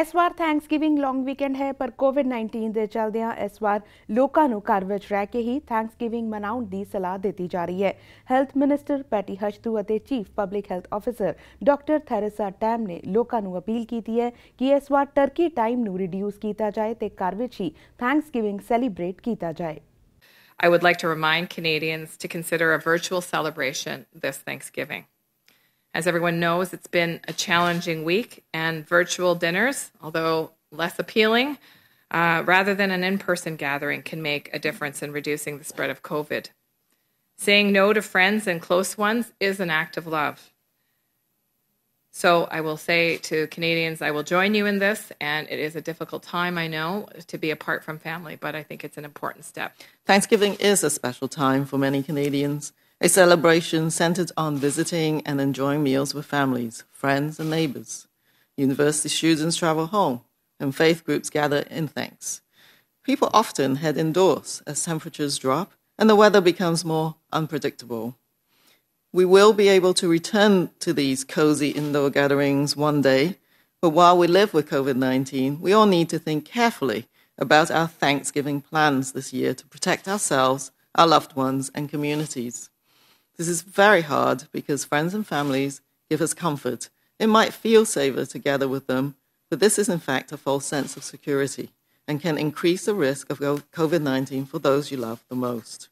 ਇਸ ਵਾਰ ਥੈਂਕਸਗਿਵਿੰਗ ਲੌਂਗ ਵੀਕਐਂਡ ਹੈ ਪਰ ਕੋਵਿਡ-19 ਦੇ ਚੱਲਦਿਆਂ ਇਸ ਵਾਰ ਲੋਕਾਂ ਨੂੰ ਘਰ ਵਿੱਚ ਰਹਿ ਕੇ ਹੀ ਥੈਂਕਸਗਿਵਿੰਗ ਮਨਾਉਣ ਦੀ ਸਲਾਹ ਦਿੱਤੀ ਜਾ ਰਹੀ ਹੈ ਹੈਲਥ ਮਿਨਿਸਟਰ ਪੈਟੀ ਹਸ਼ਤੂ ਅਤੇ chief public health officer doctor Theresa Tam ਨੇ ਲੋਕਾਂ ਨੂੰ ਅਪੀਲ ਕੀਤੀ ਹੈ ਕਿ ਇਸ ਵਾਰ ਟਰਕੀ ਟਾਈਮ ਨੂੰ ਰਿਡਿਊਸ ਕੀਤਾ ਜਾਏ ਤੇ ਘਰ ਵਿੱਚ ਹੀ ਥੈਂਕਸਗਿਵਿੰਗ ਸੈਲੀਬ੍ਰੇਟ ਕੀਤਾ ਜਾਏ I would like to remind Canadians to consider a virtual celebration this Thanksgiving. As everyone knows, it's been a challenging week, and virtual dinners, although less appealing, uh, rather than an in person gathering, can make a difference in reducing the spread of COVID. Saying no to friends and close ones is an act of love. So I will say to Canadians, I will join you in this, and it is a difficult time, I know, to be apart from family, but I think it's an important step. Thanksgiving is a special time for many Canadians a celebration centered on visiting and enjoying meals with families, friends, and neighbors. University students travel home, and faith groups gather in thanks. People often head indoors as temperatures drop and the weather becomes more unpredictable. We will be able to return to these cozy indoor gatherings one day, but while we live with COVID 19, we all need to think carefully about our Thanksgiving plans this year to protect ourselves, our loved ones, and communities. This is very hard because friends and families give us comfort. It might feel safer together with them, but this is in fact a false sense of security and can increase the risk of COVID 19 for those you love the most.